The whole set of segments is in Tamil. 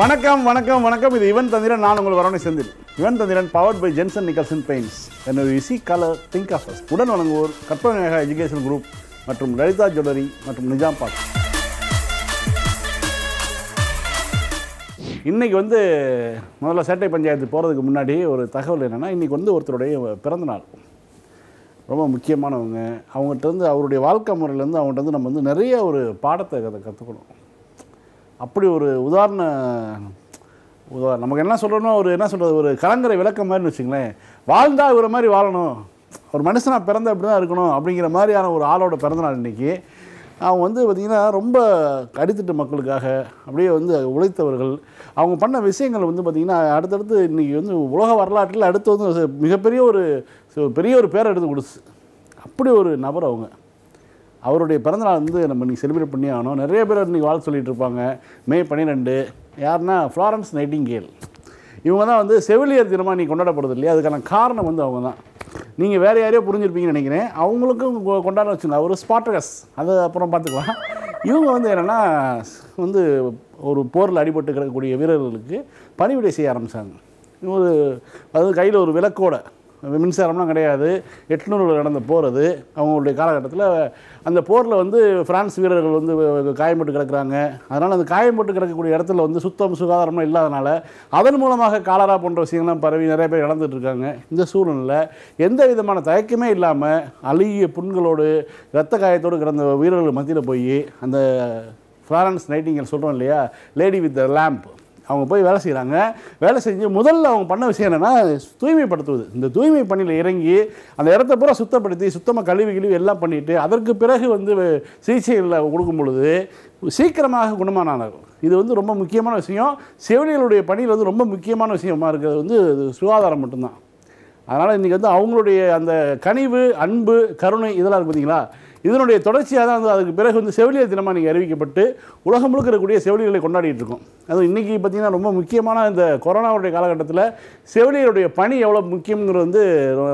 வணக்கம் வணக்கம் வணக்கம் இது இவன் தந்திரன் நான் உங்கள் வரவனை Senthil Ivan Thanthiran powered by Jenson Nicholson paints என்னோட இசி கலர் திங்க் ஆஃபர்ஸ் உடன் வழங்குவோர் கற்பனை எஜுகேஷன் குரூப் மற்றும் லலிதா ஜுவல்லரி மற்றும் நிஜாம் பாக் இன்றைக்கி வந்து முதல்ல சேட்டை பஞ்சாயத்து போகிறதுக்கு முன்னாடி ஒரு தகவல் என்னென்னா இன்றைக்கி வந்து ஒருத்தருடைய பிறந்த நாள் ரொம்ப முக்கியமானவங்க அவங்ககிட்ட அவருடைய வாழ்க்கை முறையிலேருந்து அவங்ககிட்ட வந்து நம்ம வந்து நிறைய ஒரு பாடத்தை கற்றுக்கணும் அப்படி ஒரு உதாரண உதாரணம் நமக்கு என்ன சொல்கிறோன்னா ஒரு என்ன சொல்கிறது ஒரு கலங்கரை விளக்கம் மாதிரின்னு வச்சுங்களேன் வாழ்ந்தால் ஒரு மாதிரி வாழணும் ஒரு மனுஷனாக பிறந்த அப்படி தான் இருக்கணும் அப்படிங்கிற மாதிரியான ஒரு ஆளோட பிறந்தநாள் இன்றைக்கி அவங்க வந்து பார்த்திங்கன்னா ரொம்ப கடித்திட்ட மக்களுக்காக அப்படியே வந்து உழைத்தவர்கள் அவங்க பண்ண விஷயங்கள் வந்து பார்த்திங்கன்னா அடுத்தடுத்து இன்றைக்கி வந்து உலக வரலாற்றில் அடுத்து வந்து மிகப்பெரிய ஒரு பெரிய ஒரு பேரை எடுத்து கொடுத்து அப்படி ஒரு நபர் அவங்க அவருடைய பிறந்தநாள் வந்து நம்ம இன்றைக்கி செலிப்ரேட் பண்ணி ஆகணும் நிறைய பேர் இன்றைக்கி வாழ்த்து சொல்லிட்டு இருப்பாங்க மே பன்னிரெண்டு யாருன்னா ஃப்ளாரன்ஸ் நைட்டிங்கேல் இவங்க தான் வந்து செவிலியர் தினமாக நீ கொண்டாடப்படுது இல்லையா அதுக்கான காரணம் வந்து அவங்க தான் நீங்கள் வேறு யாரையோ புரிஞ்சிருப்பீங்கன்னு நினைக்கிறேன் அவங்களுக்கும் கொண்டாட வச்சுங்க அவர் ஸ்பாட்ரஸ் அது அப்புறம் பார்த்துக்கலாம் இவங்க வந்து என்னென்னா வந்து ஒரு போரில் அடிபட்டு கிடக்கக்கூடிய வீரர்களுக்கு பணிவிடை செய்ய ஆரம்பித்தாங்க ஒரு அது கையில் ஒரு விளக்கோட மின்சாரம்லாம் கிடையாது எட்நூறு நடந்த போர் அது அவங்களுடைய காலகட்டத்தில் அந்த போரில் வந்து ஃப்ரான்ஸ் வீரர்கள் வந்து காயம்பட்டு கிடக்கிறாங்க அதனால் அந்த காயம்பட்டு கிடக்கக்கூடிய இடத்துல வந்து சுத்தம் சுகாதாரம்லாம் இல்லாதனால அதன் மூலமாக காலரா போன்ற விஷயங்கள்லாம் பரவி நிறைய பேர் இழந்துட்டுருக்காங்க இந்த சூழ்நிலையில் எந்த விதமான தயக்கமே இல்லாமல் அழுகிய புண்களோடு இரத்த காயத்தோடு கிடந்த வீரர்கள் மத்தியில் போய் அந்த ஃப்ளாரன்ஸ் நைட்டிங்கல் சொல்கிறோம் இல்லையா லேடி வித் த லேம்ப் அவங்க போய் வேலை செய்கிறாங்க வேலை செஞ்சு முதல்ல அவங்க பண்ண விஷயம் என்னென்னா தூய்மைப்படுத்துவது இந்த தூய்மை பணியில் இறங்கி அந்த இடத்த பூரா சுத்தப்படுத்தி சுத்தமாக கழுவி கிழிவு எல்லாம் பண்ணிவிட்டு அதற்கு பிறகு வந்து சிகிச்சைகளில் கொடுக்கும் பொழுது சீக்கிரமாக குணமானார்கள் இது வந்து ரொம்ப முக்கியமான விஷயம் செவிலிகளுடைய பணியில் வந்து ரொம்ப முக்கியமான விஷயமா இருக்கிறது வந்து சுகாதாரம் மட்டும்தான் அதனால் இன்றைக்கி வந்து அவங்களுடைய அந்த கனிவு அன்பு கருணை இதெல்லாம் இருக்குது பார்த்தீங்களா இதனுடைய தொடர்ச்சியாக தான் வந்து அதுக்கு பிறகு வந்து செவிலியர் தினமாக நீங்கள் அறிவிக்கப்பட்டு உலகம் முழுக்க இருக்கக்கூடிய செவிலியர்களை கொண்டாடிட்டு இருக்கோம் அதுவும் இன்றைக்கி பார்த்திங்கன்னா ரொம்ப முக்கியமான இந்த கொரோனாவுடைய காலகட்டத்தில் செவிலியருடைய பணி எவ்வளோ முக்கியங்கிறது வந்து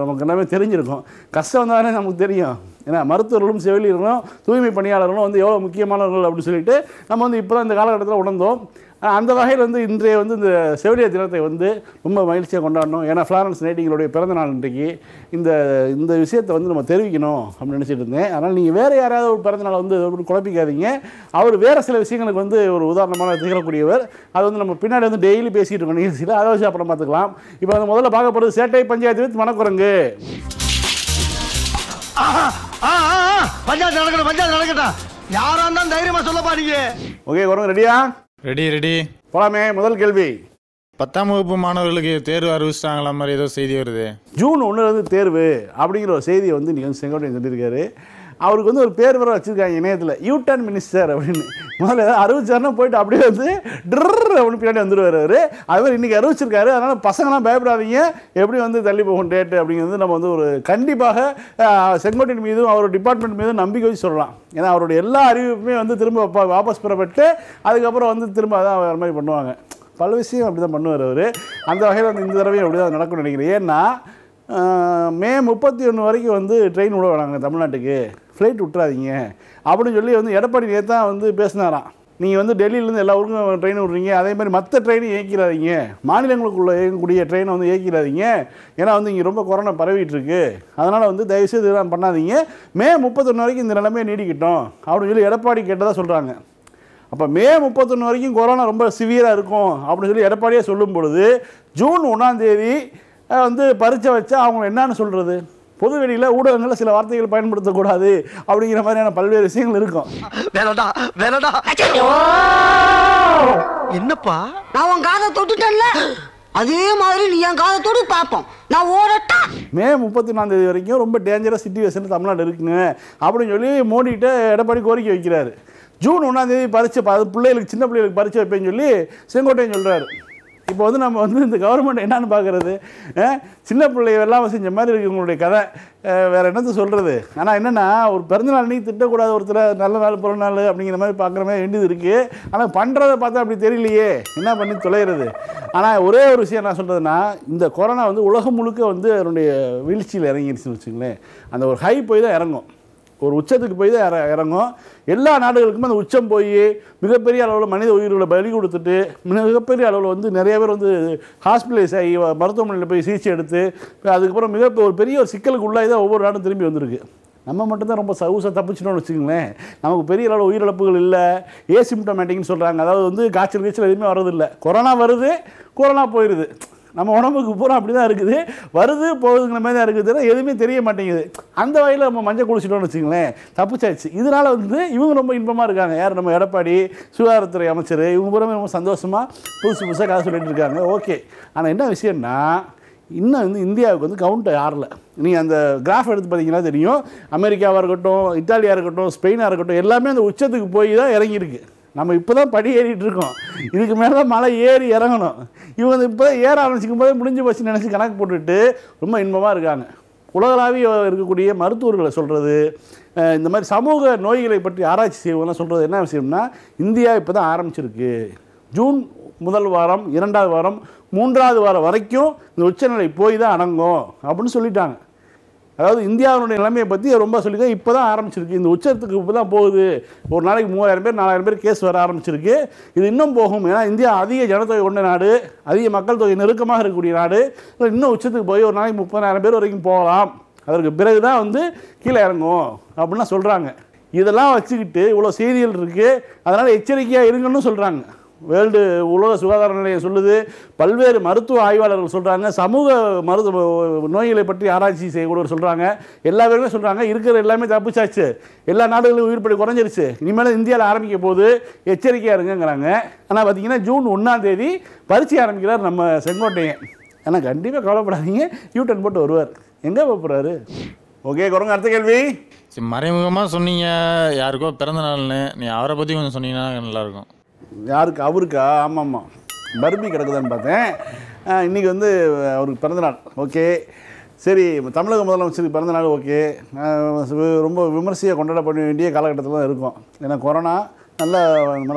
நமக்கு எல்லாமே தெரிஞ்சிருக்கும் கஷ்டம் தானே நமக்கு தெரியும் ஏன்னா மருத்துவர்களும் செவிலியர்களும் தூய்மை பணியாளர்களும் வந்து எவ்வளோ முக்கியமானவர்கள் அப்படின்னு சொல்லிட்டு நம்ம வந்து இப்போ தான் இந்த காலகட்டத்தில் உணர்ந்தோம் அந்த வகையில் வந்து இன்றைய வந்து இந்த செவிலியர் தினத்தை வந்து ரொம்ப மகிழ்ச்சியாக கொண்டாடணும் ஏன்னா ஃப்ளாரன்ஸ் நைட்டிங்களுடைய பிறந்த நாள் இன்றைக்கு இந்த இந்த விஷயத்தை வந்து நம்ம தெரிவிக்கணும் அப்படின்னு நினச்சிட்டு இருந்தேன் அதனால் நீங்கள் வேறு யாராவது ஒரு பிறந்த நாள் வந்து குழப்பிக்காதீங்க அவர் வேறு சில விஷயங்களுக்கு வந்து ஒரு உதாரணமான திகழக்கூடியவர் அது வந்து நம்ம பின்னாடி வந்து டெய்லி பேசிகிட்டு இருக்கோம் நிகழ்ச்சியில் அதை வச்சு அப்புறம் பார்த்துக்கலாம் இப்போ வந்து முதல்ல பார்க்கப்படுது சேட்டை பஞ்சாயத்து வித் மணக்குரங்கு பஞ்சாயத்து நடக்கட்டும் பஞ்சாயத்து நடக்கட்டும் யாரா இருந்தாலும் தைரியமா சொல்லப்பா நீங்க ஓகே குரங்கு ரெடியா ரெடி ரெடி போலாமே முதல் கேள்வி பத்தாம் வகுப்பு மாணவர்களுக்கு தேர்வு அறிவிச்சிட்டாங்களா மாதிரி ஏதோ செய்தி வருது ஜூன் ஒன்றுலேருந்து தேர்வு அப்படிங்கிற ஒரு செய்தியை வந்து நீங்கள் செங்கோட்டையன் சொல்லியிருக்காரு அவருக்கு வந்து ஒரு பேர் வர வச்சுருக்காங்க இணையத்தில் யூட்டன் மினிஸ்டர் அப்படின்னு முதல்ல ஏதாவது அறிவிச்சாருன்னா போயிட்டு அப்படியே வந்து ட்ரர் அப்படின்னு பின்னாடி வந்துடுவார் அவர் அதுமாதிரி இன்றைக்கி அறிவிச்சிருக்காரு அதனால் பசங்களாம் பயப்படாதீங்க எப்படி வந்து தள்ளி போகும் டேட்டு அப்படிங்கிறது நம்ம வந்து ஒரு கண்டிப்பாக செங்கோட்டின் மீதும் அவரோட டிபார்ட்மெண்ட் மீதும் நம்பிக்கை வச்சு சொல்லலாம் ஏன்னா அவருடைய எல்லா அறிவிப்புமே வந்து திரும்ப வாபஸ் பெறப்பட்டு அதுக்கப்புறம் வந்து திரும்ப அதான் வேறு மாதிரி பண்ணுவாங்க பல விஷயம் அப்படி தான் பண்ணுவார் அவர் அந்த வகையில் வந்து இந்த தடவையும் அப்படி தான் நடக்கும்னு நினைக்கிறேன் ஏன்னா மே முப்பத்தி ஒன்று வரைக்கும் வந்து ட்ரெயின் விட வராங்க தமிழ்நாட்டுக்கு ஃப்ளைட் விட்றாதீங்க அப்படின்னு சொல்லி வந்து எடப்பாடி நேத்தா வந்து பேசினாராம் நீங்கள் வந்து டெல்லியிலேருந்து எல்லா ஊருக்கும் ட்ரெயின் விட்றீங்க அதே மாதிரி மற்ற ட்ரெயினும் இயக்கிறாதீங்க மாநிலங்களுக்குள்ளே இயங்கக்கூடிய ட்ரெயினை வந்து இயக்கிறாதீங்க ஏன்னா வந்து இங்கே ரொம்ப கொரோனா பரவிட்டுருக்கு அதனால் வந்து தயவுசெய்து இதெல்லாம் பண்ணாதீங்க மே முப்பத்தொன்று வரைக்கும் இந்த நிலைமையை நீடிக்கிட்டோம் அப்படின்னு சொல்லி எடப்பாடி கேட்டதாக சொல்கிறாங்க அப்போ மே முப்பத்தொன்று வரைக்கும் கொரோனா ரொம்ப சிவியராக இருக்கும் அப்படின்னு சொல்லி எடப்பாடியே சொல்லும் பொழுது ஜூன் ஒன்றாந்தேதி வந்து பறிச்சை வச்சா அவங்க என்னன்னு சொல்கிறது வெளியில் ஊடகங்களில் சில வார்த்தைகள் பயன்படுத்தக்கூடாது அப்படிங்கிற மாதிரியான பல்வேறு விஷயங்கள் இருக்கும் என்னப்பா நான் உன் காதை தொட்டுட்டேன்ல அதே மாதிரி நீ என் காதை தொட்டு பார்ப்போம் நான் ஓரட்டா மே முப்பத்தி நாலாம் தேதி வரைக்கும் ரொம்ப டேஞ்சரஸ் சுச்சுவேஷன் தமிழ்நாடு இருக்குங்க அப்படின்னு சொல்லி மோடிகிட்ட எடப்பாடி கோரிக்கை வைக்கிறாரு ஜூன் ஒன்றாம் தேதி பறிச்சு பிள்ளைகளுக்கு சின்ன பிள்ளைகளுக்கு பறிச்சு வைப்பேன்னு சொல்லி செங்கோட்டையன் சொல்கிறாரு இப்போ வந்து நம்ம வந்து இந்த கவர்மெண்ட் என்னன்னு பார்க்குறது சின்ன பிள்ளையெல்லாம் செஞ்ச மாதிரி இருக்குது உங்களுடைய கதை வேறு என்னது சொல்கிறது ஆனால் என்னென்னா ஒரு பிறந்தநாள் நீ திட்டக்கூடாது ஒருத்தர் நல்ல நாள் பிறந்த நாள் அப்படிங்கிற மாதிரி பார்க்குற மாதிரி வேண்டியது இருக்குது ஆனால் பண்ணுறத பார்த்தா அப்படி தெரியலையே என்ன பண்ணி தொலைகிறது ஆனால் ஒரே ஒரு விஷயம் நான் சொல்கிறதுனா இந்த கொரோனா வந்து உலகம் முழுக்க வந்து அதனுடைய வீழ்ச்சியில் இறங்கிடுச்சுன்னு வச்சுங்களேன் அந்த ஒரு ஹை போய் தான் இறங்கும் ஒரு உச்சத்துக்கு போய் தான் இற இறங்கும் எல்லா நாடுகளுக்குமே அந்த உச்சம் போய் மிகப்பெரிய அளவில் மனித உயிர்களை பலி கொடுத்துட்டு மிகப்பெரிய அளவில் வந்து நிறைய பேர் வந்து ஹாஸ்பிட்டலைஸ் ஆகி மருத்துவமனையில் போய் சிகிச்சை எடுத்து அதுக்கப்புறம் மிக ஒரு பெரிய ஒரு சிக்கலுக்கு உள்ளாகி தான் ஒவ்வொரு நாடும் திரும்பி வந்திருக்கு நம்ம மட்டும்தான் ரொம்ப சவுசாக தப்பிச்சிட்டோம்னு வச்சுக்கோங்களேன் நமக்கு பெரிய அளவு உயிரிழப்புகள் இல்லை ஏசிம்டோமேட்டிக்னு சொல்கிறாங்க அதாவது வந்து காய்ச்சல் கீச்சல் எதுவுமே வரதில்லை கொரோனா வருது கொரோனா போயிடுது நம்ம உடம்புக்கு பூரா அப்படி தான் இருக்குது வருது போகுதுங்கிற மாதிரி தான் இருக்குது எதுவுமே தெரிய மாட்டேங்குது அந்த வகையில் நம்ம மஞ்சள் குளிச்சிட்டோம்னு வச்சுங்களேன் தப்புச்சாச்சு இதனால் வந்து இவங்க ரொம்ப இன்பமாக இருக்காங்க யார் நம்ம எடப்பாடி சுகாதாரத்துறை அமைச்சர் இவங்க பூரா ரொம்ப சந்தோஷமாக புதுசு புதுசாக காசு சொல்லிட்டு இருக்காங்க ஓகே ஆனால் என்ன விஷயம்னா இன்னும் வந்து இந்தியாவுக்கு வந்து கவுண்டர் ஆறலை நீங்கள் அந்த கிராஃப் எடுத்து பார்த்தீங்கன்னா தெரியும் அமெரிக்காவாக இருக்கட்டும் இத்தாலியாக இருக்கட்டும் ஸ்பெயினாக இருக்கட்டும் எல்லாமே அந்த உச்சத்துக்கு போய் தான் இறங்கியிருக்கு நம்ம இப்போ தான் படி ஏறிட்டு இருக்கோம் இதுக்கு மேலே தான் மலை ஏறி இறங்கணும் இவங்க இப்போ தான் ஏற ஆரம்பிச்சிக்கும் போதே முடிஞ்சு போச்சு நினச்சி கணக்கு போட்டுட்டு ரொம்ப இன்பமாக இருக்காங்க உலகளாவிய இருக்கக்கூடிய மருத்துவர்களை சொல்கிறது இந்த மாதிரி சமூக நோய்களை பற்றி ஆராய்ச்சி செய்வதெல்லாம் சொல்கிறது என்ன விஷயம்னா இந்தியா இப்போ தான் ஆரம்பிச்சிருக்கு ஜூன் முதல் வாரம் இரண்டாவது வாரம் மூன்றாவது வாரம் வரைக்கும் இந்த உச்சநிலை போய் தான் அடங்கும் அப்படின்னு சொல்லிட்டாங்க அதாவது இந்தியாவினுடைய நிலைமையை பற்றி ரொம்ப சொல்லிக்க இப்போ தான் ஆரம்பிச்சிருக்கு இந்த உச்சத்துக்கு இப்போ தான் போகுது ஒரு நாளைக்கு மூவாயிரம் பேர் நாலாயிரம் பேர் கேஸ் வர ஆரம்பிச்சிருக்கு இது இன்னும் போகும் ஏன்னா இந்தியா அதிக ஜனத்தொகை கொண்ட நாடு அதிக மக்கள் தொகை நெருக்கமாக இருக்கக்கூடிய நாடு இன்னும் உச்சத்துக்கு போய் ஒரு நாளைக்கு முப்பதாயிரம் பேர் வரைக்கும் போகலாம் அதற்கு பிறகு தான் வந்து கீழே இறங்கும் அப்படின்னா சொல்கிறாங்க இதெல்லாம் வச்சுக்கிட்டு இவ்வளோ செய்திகள் இருக்குது அதனால் எச்சரிக்கையாக இருங்கன்னு சொல்கிறாங்க வேர்ல்டு உலக சுகாதார நிலையம் சொல்லுது பல்வேறு மருத்துவ ஆய்வாளர்கள் சொல்கிறாங்க சமூக மருத்துவ நோய்களை பற்றி ஆராய்ச்சி செய்யக்கூடவர் சொல்கிறாங்க எல்லா பேருமே சொல்கிறாங்க இருக்கிற எல்லாமே தப்பிச்சாச்சு எல்லா நாடுகளும் உயிர் குறைஞ்சிருச்சு இனிமேல் இந்தியாவில் ஆரம்பிக்க போது எச்சரிக்கையாக இருங்கிறாங்க ஆனால் பார்த்தீங்கன்னா ஜூன் ஒன்றாம் தேதி பரிச்சை ஆரம்பிக்கிறார் நம்ம செங்கோட்டையன் ஆனால் கண்டிப்பாக கவலைப்படாதீங்க யூட்டன் போட்டு வருவார் எங்கே போகிறாரு ஓகே குரங்க அடுத்த கேள்வி சரி மறைமுகமாக சொன்னீங்க யாருக்கோ பிறந்த நாள்னு நீ அவரை பற்றி கொஞ்சம் சொன்னீங்கன்னா நல்லாயிருக்கும் யாருக்கு அவருக்கா ஆமாம் ஆமாம் பர்பி கிடக்குதான்னு பார்த்தேன் இன்றைக்கி வந்து அவருக்கு பிறந்தநாள் ஓகே சரி தமிழக முதலமைச்சருக்கு பிறந்தநாள் ஓகே ரொம்ப விமர்சையாக கொண்டாடப்பட வேண்டிய காலகட்டத்தில் தான் இருக்கும் ஏன்னா கொரோனா நல்லா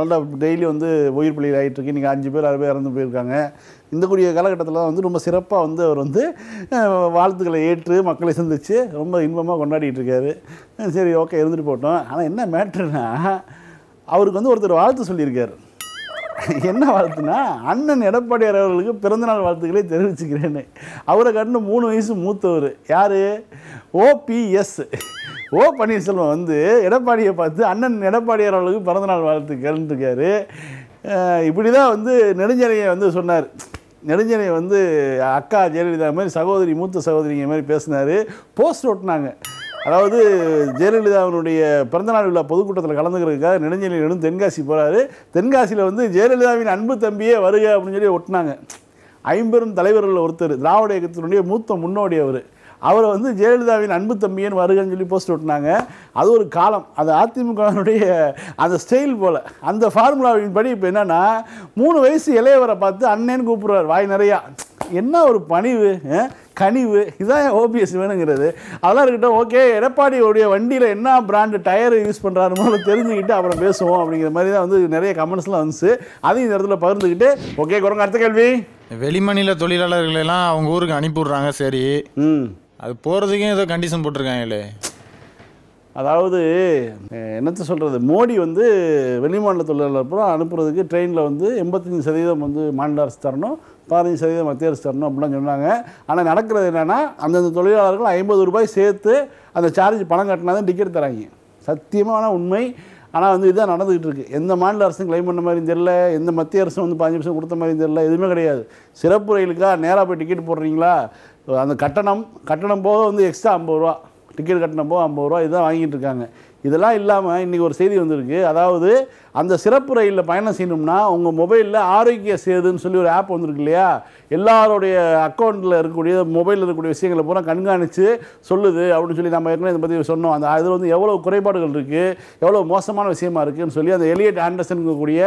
நல்ல டெய்லி வந்து உயிர் பள்ளியில் ஆகிட்டுருக்கு இன்றைக்கி அஞ்சு பேர் ஆறு பேர் இறந்து போயிருக்காங்க இந்த கூடிய காலகட்டத்தில் வந்து ரொம்ப சிறப்பாக வந்து அவர் வந்து வாழ்த்துக்களை ஏற்று மக்களை சந்தித்து ரொம்ப இன்பமாக கொண்டாடிட்டுருக்காரு சரி ஓகே இருந்துட்டு போட்டோம் ஆனால் என்ன மேட்ருன்னா அவருக்கு வந்து ஒருத்தர் வாழ்த்து சொல்லியிருக்காரு என்ன வாழ்த்துனா அண்ணன் எடப்பாடியார் அவர்களுக்கு பிறந்தநாள் வாழ்த்துக்களை தெரிவிச்சுக்கிறேன் அவரை கண்டு மூணு வயசு மூத்தவர் யார் ஓபிஎஸ் ஓ பன்னீர்செல்வம் வந்து எடப்பாடியை பார்த்து அண்ணன் எடப்பாடியார் அவர்களுக்கு பிறந்தநாள் வாழ்த்துக்கள்னு இருக்காரு இப்படி தான் வந்து நெடுஞ்சலையை வந்து சொன்னார் நெடுஞ்சலையை வந்து அக்கா ஜெயலலிதா மாதிரி சகோதரி மூத்த சகோதரிங்க மாதிரி பேசினார் போஸ்ட் ஓட்டினாங்க அதாவது ஜெயலலிதாவினுடைய பிறந்தநாள் விழா பொதுக்கூட்டத்தில் கலந்துக்கிறதுக்காக நெடுஞ்செலியிலிருந்து தென்காசி போகிறாரு தென்காசியில் வந்து ஜெயலலிதாவின் அன்பு தம்பியே வருக அப்படின்னு சொல்லி ஒட்டினாங்க ஐம்பெரும் தலைவர்களில் ஒருத்தர் திராவிட இயக்கத்தினுடைய மூத்த முன்னோடி அவர் அவரை வந்து ஜெயலலிதாவின் அன்பு தம்பியன் வருகன்னு சொல்லி போஸ்ட் ஓட்டினாங்க அது ஒரு காலம் அந்த அதிமுகவினுடைய அந்த ஸ்டைல் போல் அந்த ஃபார்முலாவின் படி இப்போ என்னென்னா மூணு வயசு இளையவரை பார்த்து அண்ணேன்னு கூப்பிட்றாரு வாய் நிறையா என்ன ஒரு பணிவு கனிவு இதான் ஓபிஎஸ் வேணுங்கிறது அதெல்லாம் இருக்கட்டும் ஓகே எடப்பாடியோடைய வண்டியில் என்ன பிராண்டு டயர் யூஸ் பண்ணுறாருன்னு தெரிஞ்சுக்கிட்டு அப்புறம் பேசுவோம் அப்படிங்கிற மாதிரி தான் வந்து நிறைய கமெண்ட்ஸ்லாம் வந்துச்சு அதையும் இந்த இடத்துல பகிர்ந்துக்கிட்டு ஓகே குரங்க அடுத்த கேள்வி வெளிமாநில தொழிலாளர்களெல்லாம் அவங்க ஊருக்கு அனுப்பிவிடுறாங்க சரி ம் அது போகிறதுக்கும் ஏதோ கண்டிஷன் போட்டிருக்காங்களே அதாவது என்னத்தை சொல்கிறது மோடி வந்து வெளிமாநில தொழிலாளர் அப்புறம் அனுப்புறதுக்கு ட்ரெயினில் வந்து எண்பத்தஞ்சு சதவீதம் வந்து மாநில அரசு தரணும் பதினஞ்சு சதவீதம் மத்திய அரசு தரணும் அப்படிலாம் சொன்னாங்க ஆனால் நடக்கிறது என்னென்னா அந்தந்த தொழிலாளர்கள் ஐம்பது ரூபாய் சேர்த்து அந்த சார்ஜ் பணம் கட்டினா தான் டிக்கெட் தராங்க சத்தியமான உண்மை ஆனால் வந்து இதுதான் நடந்துகிட்டு இருக்குது எந்த மாநில அரசும் கிளைம் பண்ண மாதிரி தெரில எந்த மத்திய அரசும் வந்து பதினஞ்சு வருஷம் கொடுத்த மாதிரி தெரில எதுவுமே கிடையாது சிறப்பு ரயிலுக்காக நேராக போய் டிக்கெட் போடுறீங்களா அந்த கட்டணம் கட்டணம் போக வந்து எக்ஸ்ட்ரா ஐம்பது ரூபா டிக்கெட் கட்டணம் போக ஐம்பது ரூபா இதுதான் வாங்கிட்டு இருக்காங்க இதெல்லாம் இல்லாமல் இன்றைக்கி ஒரு செய்தி வந்திருக்கு அதாவது அந்த சிறப்பு ரயிலில் பயணம் செய்யணும்னா உங்கள் மொபைலில் ஆரோக்கிய சேதுன்னு சொல்லி ஒரு ஆப் வந்திருக்கு இல்லையா எல்லாருடைய அக்கௌண்ட்டில் இருக்கக்கூடிய மொபைலில் இருக்கக்கூடிய விஷயங்களை பூரா கண்காணித்து சொல்லுது அப்படின்னு சொல்லி நம்ம ஏற்கனவே இதை பற்றி சொன்னோம் அந்த அதில் வந்து எவ்வளோ குறைபாடுகள் இருக்குது எவ்வளோ மோசமான விஷயமா இருக்குதுன்னு சொல்லி அந்த எலியட் ஆண்டர்சன் கூடிய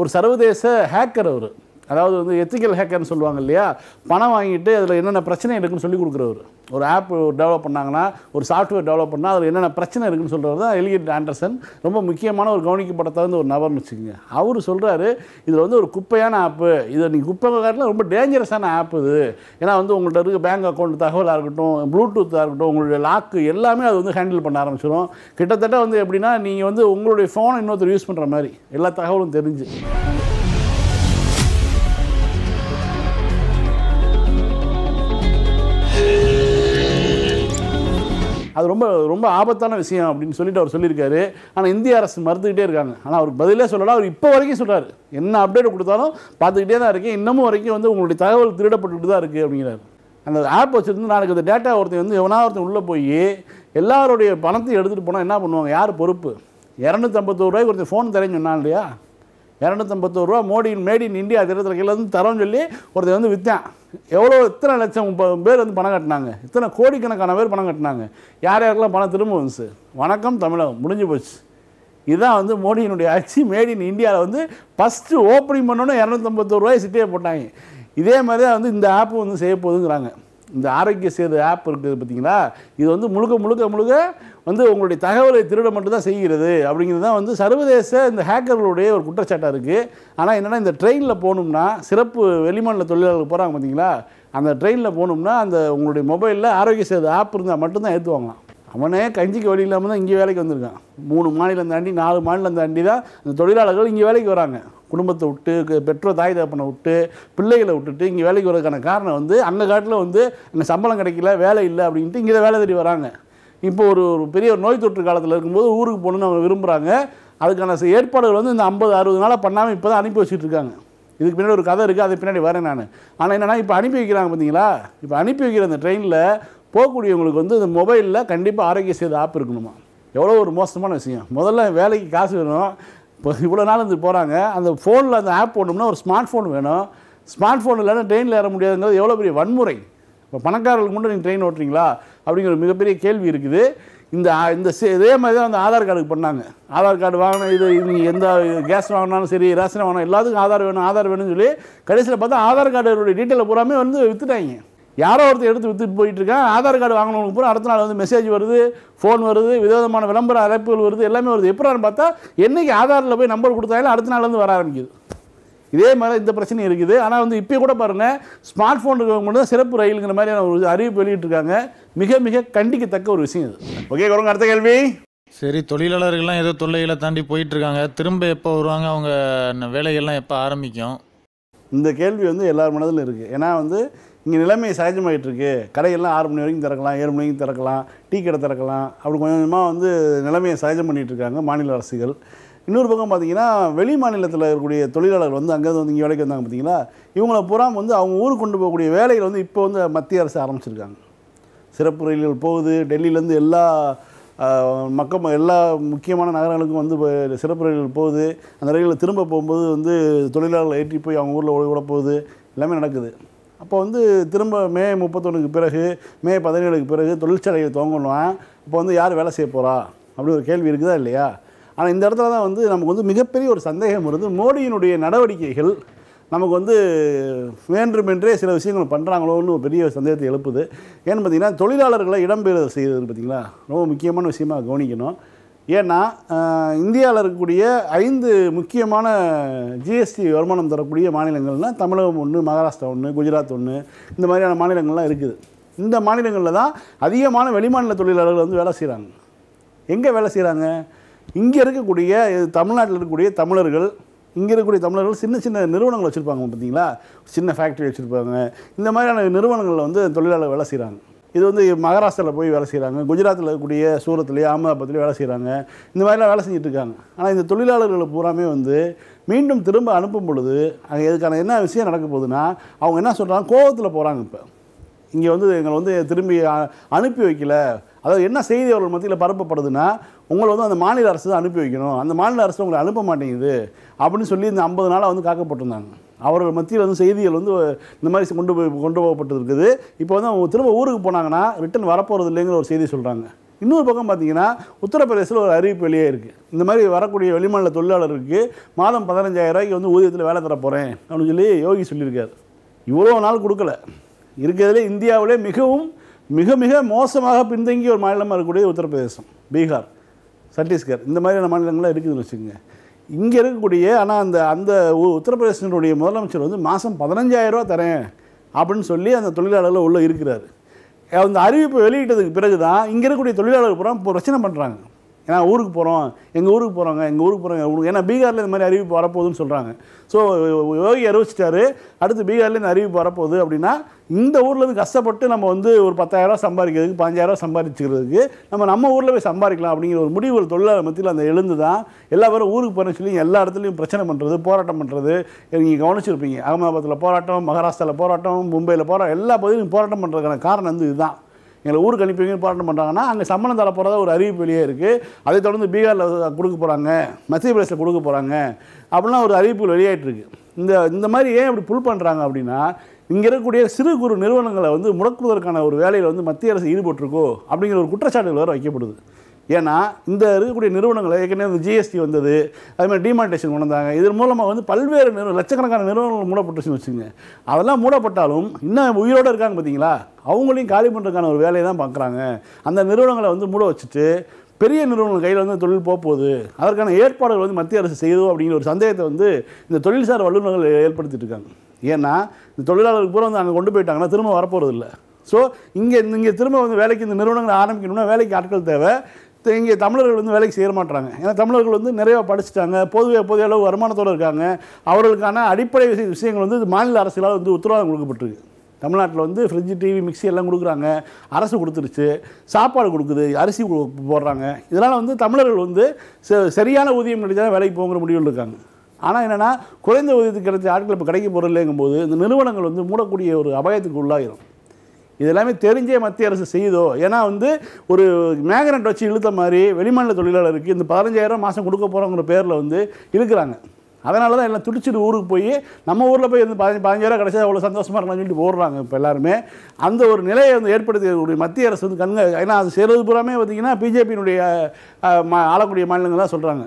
ஒரு சர்வதேச ஹேக்கர் அவர் அதாவது வந்து எத்திக்கல் ஹேக்கர்னு சொல்லுவாங்க இல்லையா பணம் வாங்கிட்டு அதில் என்னென்ன பிரச்சனை இருக்குன்னு சொல்லி கொடுக்குறவர் ஒரு ஆப் டெவலப் பண்ணாங்கன்னா ஒரு சாஃப்ட்வேர் டெவலப் பண்ணால் அதில் என்னென்ன பிரச்சனை இருக்குன்னு சொல்கிறது தான் எலிகிட் ஆண்டர்சன் ரொம்ப முக்கியமான ஒரு கவனிக்கப்படத்தகுந்த ஒரு நபர்னு வச்சுக்கோங்க அவர் சொல்கிறாரு இதில் வந்து ஒரு குப்பையான ஆப்பு இதை நீங்கள் குப்பை காட்டில் ரொம்ப டேஞ்சரஸான ஆப் இது ஏன்னா வந்து உங்கள்கிட்ட இருக்க பேங்க் அக்கௌண்ட் தகவலாக இருக்கட்டும் ப்ளூடூத்தாக இருக்கட்டும் உங்களுடைய லாக்கு எல்லாமே அது வந்து ஹேண்டில் பண்ண ஆரம்பிச்சிடும் கிட்டத்தட்ட வந்து எப்படின்னா நீங்கள் வந்து உங்களுடைய ஃபோனை இன்னொருத்தர் யூஸ் பண்ணுற மாதிரி எல்லா தகவலும் தெரிஞ்சு அது ரொம்ப ரொம்ப ஆபத்தான விஷயம் அப்படின்னு சொல்லிட்டு அவர் சொல்லியிருக்காரு ஆனால் இந்திய அரசு மறுத்துக்கிட்டே இருக்காங்க ஆனால் அவருக்கு பதிலே சொல்லலாம் அவர் இப்போ வரைக்கும் சொல்கிறார் என்ன அப்டேட் கொடுத்தாலும் பார்த்துக்கிட்டே தான் இருக்கேன் இன்னமும் வரைக்கும் வந்து உங்களுடைய தகவல் திருடப்பட்டுக்கிட்டு தான் இருக்குது அப்படிங்கிறாரு அந்த ஆப் வச்சுருந்து நாளைக்கு அந்த டேட்டா ஒருத்தன் வந்து எவனா ஒருத்தன் உள்ளே போய் எல்லாருடைய பணத்தையும் எடுத்துகிட்டு போனால் என்ன பண்ணுவாங்க யார் பொறுப்பு இரநூத்தம்பத்தோரு ரூபாய்க்கு ஒருத்தன் ஃபோன் தரேன்னு சொன்னான் இல்லையா இரநூத்தம்பத்தோரு ரூபா மோடியின் மேட் இன் இந்தியா திட்டத்திலேருந்து தரோன்னு சொல்லி ஒருத்தர் வந்து விற்றான் எவ்வளோ இத்தனை லட்சம் முப்பது பேர் வந்து பணம் கட்டினாங்க இத்தனை கோடிக்கணக்கான பேர் பணம் கட்டினாங்க யார் யாருக்கெல்லாம் பணம் திரும்ப வந்துச்சு வணக்கம் தமிழகம் முடிஞ்சு போச்சு இதுதான் வந்து மோடியினுடைய ஆட்சி மேட் இன் இந்தியாவில் வந்து ஃபஸ்ட்டு ஓப்பனிங் பண்ணோன்னே இரநூத்தம்பத்தோரு ரூபாய் சிட்டியை போட்டாங்க இதே மாதிரி தான் வந்து இந்த ஆப்பு வந்து செய்ய போகுதுங்கிறாங்க இந்த ஆரோக்கிய சேது ஆப் இருக்குது பார்த்தீங்களா இது வந்து முழுக்க முழுக்க முழுக்க வந்து உங்களுடைய தகவலை திருட மட்டும்தான் செய்கிறது அப்படிங்கிறது தான் வந்து சர்வதேச இந்த ஹேக்கர்களுடைய ஒரு குற்றச்சாட்டாக இருக்குது ஆனால் என்னென்னா இந்த ட்ரெயினில் போகணும்னா சிறப்பு வெளிமாநில தொழிலாளர்கள் போகிறாங்க பார்த்தீங்களா அந்த ட்ரெயினில் போகணும்னா அந்த உங்களுடைய மொபைலில் ஆரோக்கிய சேது ஆப் இருந்தால் மட்டும்தான் ஏற்றுவாங்க அவனே கஞ்சிக்கு வழி இல்லாமல் தான் இங்கே வேலைக்கு வந்திருக்கான் மூணு மாநிலம் தாண்டி நாலு மாநிலம் தாண்டி தான் இந்த தொழிலாளர்கள் இங்கே வேலைக்கு வராங்க குடும்பத்தை விட்டு பெற்றோர் தாய் தகப்பனை விட்டு பிள்ளைகளை விட்டுட்டு இங்கே வேலைக்கு வரதுக்கான காரணம் வந்து அங்கே காட்டில் வந்து அங்கே சம்பளம் கிடைக்கல வேலை இல்லை அப்படின்ட்டு இங்கே வேலை தேடி வராங்க இப்போ ஒரு ஒரு பெரிய ஒரு நோய் தொற்று காலத்தில் இருக்கும்போது ஊருக்கு போகணுன்னு அவங்க விரும்புகிறாங்க அதுக்கான ஏற்பாடுகள் வந்து இந்த ஐம்பது அறுபது நாளாக பண்ணாமல் இப்போ தான் அனுப்பி வச்சுட்டு இருக்காங்க இதுக்கு பின்னாடி ஒரு கதை இருக்குது அதுக்கு பின்னாடி வரேன் நான் ஆனால் என்னென்னா இப்போ அனுப்பி வைக்கிறாங்க பார்த்தீங்களா இப்போ அனுப்பி வைக்கிற அந்த ட்ரெயினில் போகக்கூடியவங்களுக்கு வந்து இந்த மொபைலில் கண்டிப்பாக ஆரோக்கிய சேது ஆப் இருக்கணுமா எவ்வளோ ஒரு மோசமான விஷயம் முதல்ல வேலைக்கு காசு வேணும் இப்போ இவ்வளோ நாள் இருந்து போகிறாங்க அந்த ஃபோனில் அந்த ஆப் போடணும்னா ஒரு ஸ்மார்ட் ஃபோன் வேணும் ஸ்மார்ட் ஃபோன் இல்லைன்னா ட்ரெயினில் ஏற முடியாதுங்கிறது எவ்வளோ பெரிய வன்முறை இப்போ பணக்காரர்களுக்கு மட்டும் நீங்கள் ட்ரெயின் ஓட்டுறீங்களா அப்படிங்கிற மிகப்பெரிய கேள்வி இருக்குது இந்த இந்த இதே மாதிரி தான் அந்த ஆதார் கார்டுக்கு பண்ணாங்க ஆதார் கார்டு வாங்கின இது நீங்கள் எந்த கேஸ் வாங்கினாலும் சரி ரேஷன் வாங்கினா எல்லாத்துக்கும் ஆதார் வேணும் ஆதார் வேணும்னு சொல்லி கடைசியில் பார்த்தா ஆதார் கார்டோடைய டீட்டெயிலை பூராமே வந்து விற்றுட்டாங்க யாரோ ஒருத்தர் எடுத்து விற்றுட்டு போயிட்டுருக்கான் ஆதார் கார்டு வாங்கினவங்களுக்கு பூரா அடுத்த நாள் வந்து மெசேஜ் வருது ஃபோன் வருது விதவிதமான விளம்பர அழைப்புகள் வருது எல்லாமே வருது எப்படின்னு பார்த்தா என்றைக்கு ஆதாரில் போய் நம்பர் கொடுத்தாலும் அடுத்த நாள் வந்து வர ஆரம்பிக்குது இதே மாதிரி இந்த பிரச்சனையும் இருக்குது ஆனால் வந்து இப்போ கூட பாருங்கள் ஸ்மார்ட் ஃபோன் இருக்கிறவங்க தான் சிறப்பு ரயிலுங்கிற மாதிரியான ஒரு அறிவிப்பு வெளியிட்டிருக்காங்க மிக மிக கண்டிக்கத்தக்க ஒரு விஷயம் இது ஓகே குரங்க அடுத்த கேள்வி சரி தொழிலாளர்கள்லாம் ஏதோ தொல்லைகளை தாண்டி போயிட்டுருக்காங்க திரும்ப எப்போ வருவாங்க அவங்க வேலைகள்லாம் எப்போ ஆரம்பிக்கும் இந்த கேள்வி வந்து எல்லார் மனதிலும் இருக்குது ஏன்னா வந்து இங்கே நிலைமை சகஜமாகிட்டு இருக்கு கடையெல்லாம் ஆறு மணி வரைக்கும் திறக்கலாம் ஏழு மணி வரைக்கும் திறக்கலாம் டீ கடை திறக்கலாம் அப்படி கொஞ்சம் கொஞ்சமாக வந்து நிலைமையை சகஜம் பண்ணிகிட்டு இருக்காங்க மாநில அரசுகள் இன்னொரு பக்கம் பார்த்தீங்கன்னா வெளி மாநிலத்தில் இருக்கக்கூடிய தொழிலாளர்கள் வந்து அங்கேருந்து வந்து இங்கே வேலைக்கு வந்தாங்க பார்த்தீங்கன்னா இவங்கள பூரா வந்து அவங்க ஊருக்கு கொண்டு போகக்கூடிய வேலைகள் வந்து இப்போ வந்து மத்திய அரசு ஆரம்பிச்சிருக்காங்க சிறப்பு ரயில்கள் போகுது டெல்லியிலேருந்து எல்லா மக்கள் எல்லா முக்கியமான நகரங்களுக்கும் வந்து சிறப்பு ரயில்கள் போகுது அந்த ரயிலில் திரும்ப போகும்போது வந்து தொழிலாளர்கள் ஏற்றி போய் அவங்க ஊரில் விட போகுது எல்லாமே நடக்குது அப்போ வந்து திரும்ப மே முப்பத்தொன்றுக்கு பிறகு மே பதினேழுக்கு பிறகு தொழிற்சாலைகள் துவங்கணும் அப்போ வந்து யார் வேலை செய்ய போகிறா அப்படி ஒரு கேள்வி இருக்குதா இல்லையா ஆனால் இந்த இடத்துல தான் வந்து நமக்கு வந்து மிகப்பெரிய ஒரு சந்தேகம் வருது மோடியினுடைய நடவடிக்கைகள் நமக்கு வந்து வேண்டுமென்றே சில விஷயங்கள் பண்ணுறாங்களோன்னு ஒரு பெரிய சந்தேகத்தை எழுப்புது ஏன்னு பார்த்தீங்கன்னா தொழிலாளர்களை இடம்பெயர் செய்யுதுன்னு பார்த்திங்களா ரொம்ப முக்கியமான விஷயமாக கவனிக்கணும் ஏன்னா இந்தியாவில் இருக்கக்கூடிய ஐந்து முக்கியமான ஜிஎஸ்டி வருமானம் தரக்கூடிய மாநிலங்கள்னால் தமிழகம் ஒன்று மகாராஷ்டிரா ஒன்று குஜராத் ஒன்று இந்த மாதிரியான மாநிலங்கள்லாம் இருக்குது இந்த மாநிலங்களில் தான் அதிகமான வெளிமாநில தொழிலாளர்கள் வந்து வேலை செய்கிறாங்க எங்கே வேலை செய்கிறாங்க இங்கே இருக்கக்கூடிய தமிழ்நாட்டில் இருக்கக்கூடிய தமிழர்கள் இங்கே இருக்கக்கூடிய தமிழர்கள் சின்ன சின்ன நிறுவனங்கள் வச்சுருப்பாங்க பார்த்தீங்களா சின்ன ஃபேக்ட்ரி வச்சுருப்பாங்க இந்த மாதிரியான நிறுவனங்களில் வந்து தொழிலாளர் வேலை செய்கிறாங்க இது வந்து மகாராஷ்டிராவில் போய் வேலை செய்கிறாங்க குஜராத்தில் இருக்கக்கூடிய சூரத்துலேயே அகமதாபாத்லேயும் வேலை செய்கிறாங்க இந்த மாதிரிலாம் வேலை செஞ்சுட்டு இருக்காங்க ஆனால் இந்த தொழிலாளர்களை பூராமே வந்து மீண்டும் திரும்ப அனுப்பும் பொழுது அங்கே இதுக்கான என்ன விஷயம் நடக்க போகுதுன்னா அவங்க என்ன சொல்கிறாங்க கோவத்தில் போகிறாங்க இப்போ இங்கே வந்து எங்களை வந்து திரும்பி அனுப்பி வைக்கல அதாவது என்ன செய்தி அவர்கள் மத்தியில் பரப்பப்படுதுன்னா உங்களை வந்து அந்த மாநில அரசு தான் அனுப்பி வைக்கணும் அந்த மாநில அரசு உங்களை அனுப்ப மாட்டேங்குது அப்படின்னு சொல்லி இந்த ஐம்பது நாளாக வந்து காக்கப்பட்டிருந்தாங்க அவர்கள் மத்தியில் வந்து செய்திகள் வந்து இந்த மாதிரி கொண்டு போய் கொண்டு போகப்பட்டு இருக்குது இப்போ வந்து அவங்க திரும்ப ஊருக்கு போனாங்கன்னா ரிட்டன் வரப்போகிறது இல்லைங்கிற ஒரு செய்தி சொல்கிறாங்க இன்னொரு பக்கம் பார்த்தீங்கன்னா உத்தரப்பிரதேசத்தில் ஒரு அறிவிப்பு வெளியே இருக்குது இந்த மாதிரி வரக்கூடிய வெளிமாநில தொழிலாளருக்கு மாதம் பதினஞ்சாயிரம் ரூபாய்க்கு வந்து ஊதியத்தில் வேலை தர போகிறேன் அப்படின்னு சொல்லி யோகி சொல்லியிருக்காரு இவ்வளோ நாள் கொடுக்கல இருக்கிறதுலே இந்தியாவிலே மிகவும் மிக மிக மோசமாக பின்தங்கிய ஒரு மாநிலமாக இருக்கக்கூடிய உத்தரப்பிரதேசம் பீகார் சத்தீஸ்கர் இந்த மாதிரியான மாநிலங்கள்லாம் இருக்குதுன்னு வச்சுக்கோங்க இங்கே இருக்கக்கூடிய ஆனால் அந்த அந்த உத்தரப்பிரதேசத்தினுடைய முதலமைச்சர் வந்து மாதம் பதினஞ்சாயிரரூவா தரேன் அப்படின்னு சொல்லி அந்த தொழிலாளர்கள் உள்ளே இருக்கிறார் அந்த அறிவிப்பு வெளியிட்டதுக்கு பிறகு தான் இங்கே இருக்கக்கூடிய தொழிலாளர்கள் புறம் பிரச்சனை பண்ணுறாங்க ஏன்னா ஊருக்கு போகிறோம் எங்கள் ஊருக்கு போகிறாங்க எங்கள் ஊருக்கு போகிறாங்க ஏன்னா பீகாரில் இந்த மாதிரி அறிவிப்பு வரப்போகுதுன்னு சொல்கிறாங்க ஸோ யோகி அறிவிச்சிட்டாரு அடுத்து பீகாரில் இந்த அறிவிப்பு வரப்போகுது அப்படின்னா இந்த ஊர்லேருந்து கஷ்டப்பட்டு நம்ம வந்து ஒரு பத்தாயிரரூவா சம்பாதிக்கிறதுக்கு பாஞ்சாயிரரூவா சம்பாதிச்சுக்கிறதுக்கு நம்ம நம்ம ஊரில் போய் சம்பாதிக்கலாம் அப்படிங்கிற ஒரு முடிவு ஒரு தொழிலாளர் மத்தியில் அந்த எழுந்து தான் எல்லா பேரும் ஊருக்கு போகிறேன்னு சொல்லி எல்லா இடத்துலையும் பிரச்சனை பண்ணுறது போராட்டம் பண்ணுறது நீங்கள் கவனிச்சிருப்பீங்க அகமதாபாத்தில் போராட்டம் மகாராஷ்டிராவில் போராட்டம் மும்பையில் போராட்டம் எல்லா பகுதியிலும் போராட்டம் பண்ணுறதுக்கான காரணம் வந்து இதுதான் எங்களை ஊருக்கு அனுப்பிங்கன்னு போராட்டம் பண்ணுறாங்கன்னா அங்கே சம்மணம் தர ஒரு அறிவிப்பு வெளியே இருக்குது அதை தொடர்ந்து பீகாரில் கொடுக்க போகிறாங்க மத்திய பிரதேசத்தில் கொடுக்க போகிறாங்க அப்படிலாம் ஒரு அறிவிப்புகள் வெளியாகிட்டுருக்கு இந்த இந்த மாதிரி ஏன் இப்படி புல் பண்ணுறாங்க அப்படின்னா இங்கே இருக்கக்கூடிய சிறு குறு நிறுவனங்களை வந்து முடக்குவதற்கான ஒரு வேலையில் வந்து மத்திய அரசு ஈடுபட்டிருக்கோ அப்படிங்கிற ஒரு குற்றச்சாட்டுகள் வேறு வைக்கப்படுது ஏன்னா இந்த இருக்கக்கூடிய நிறுவனங்களை ஏற்கனவே இந்த ஜிஎஸ்டி வந்தது அதுமாதிரி டிமானிட்டேஷன் கொண்டு இதன் மூலமாக வந்து பல்வேறு நிறுவன லட்சக்கணக்கான நிறுவனங்கள் மூடப்பட்டுச்சுன்னு வச்சுங்க அதெல்லாம் மூடப்பட்டாலும் இன்னும் உயிரோடு இருக்காங்க பார்த்தீங்களா அவங்களையும் காலி பண்ணுறதுக்கான ஒரு வேலையை தான் பார்க்குறாங்க அந்த நிறுவனங்களை வந்து மூட வச்சுட்டு பெரிய நிறுவனங்கள் கையில் வந்து தொழில் போகுது அதற்கான ஏற்பாடுகள் வந்து மத்திய அரசு செய்தோ அப்படிங்கிற ஒரு சந்தேகத்தை வந்து இந்த தொழில்சார் வல்லுநர்கள் ஏற்படுத்திட்டு இருக்காங்க ஏன்னா இந்த தொழிலாளர்கள் பூரா வந்து அங்கே கொண்டு போயிட்டாங்கன்னா திரும்ப வரப்போகிறது இல்லை ஸோ இங்கே இங்கே திரும்ப வந்து வேலைக்கு இந்த நிறுவனங்களை ஆரம்பிக்கணும்னா வேலைக்கு ஆட்கள் தேவை இங்கே தமிழர்கள் வந்து வேலைக்கு செய்ய மாட்டாங்க ஏன்னா தமிழர்கள் வந்து நிறையா படிச்சுட்டாங்க பொதுவே பொது அளவு வருமானத்தோடு இருக்காங்க அவர்களுக்கான அடிப்படை விஷயங்கள் வந்து மாநில அரசுகளால் வந்து உத்தரவாதம் கொடுக்கப்பட்டிருக்கு தமிழ்நாட்டில் வந்து ஃப்ரிட்ஜ் டிவி மிக்சி எல்லாம் கொடுக்குறாங்க அரசு கொடுத்துருச்சு சாப்பாடு கொடுக்குது அரிசி போடுறாங்க இதனால் வந்து தமிழர்கள் வந்து சரியான ஊதியம் கிடைச்சா வேலைக்கு போங்கிற முடிவில் இருக்காங்க ஆனால் என்னென்னா குறைந்த ஊதியத்துக்கு கிடைச்ச ஆட்கள் இப்போ கிடைக்க போகிறதில்லைங்கும்போது இந்த நிறுவனங்கள் வந்து மூடக்கூடிய ஒரு அபாயத்துக்கு உள்ளாகிடும் இதெல்லாமே தெரிஞ்சே மத்திய அரசு செய்யுதோ ஏன்னா வந்து ஒரு மேக்னட் வச்சு இழுத்த மாதிரி வெளிமாநில தொழிலாளருக்கு இந்த பதினஞ்சாயிரம் மாதம் கொடுக்க போகிறோங்கிற பேரில் வந்து இழுக்கிறாங்க அதனால தான் எல்லாம் துடிச்சிட்டு ஊருக்கு போய் நம்ம ஊரில் போய் வந்து பதினஞ்சு பதினஞ்சாயிரம் கிடச்சா அவ்வளோ சந்தோஷமாக இருக்கணும்னு சொல்லிட்டு போடுறாங்க இப்போ எல்லாருமே அந்த ஒரு நிலையை வந்து ஏற்படுத்தக்கூடிய மத்திய அரசு வந்து கண்க ஏன்னா அது செய்கிறது பூராமே பார்த்திங்கன்னா பிஜேபியினுடைய ஆளக்கூடிய மாநிலங்கள் தான் சொல்கிறாங்க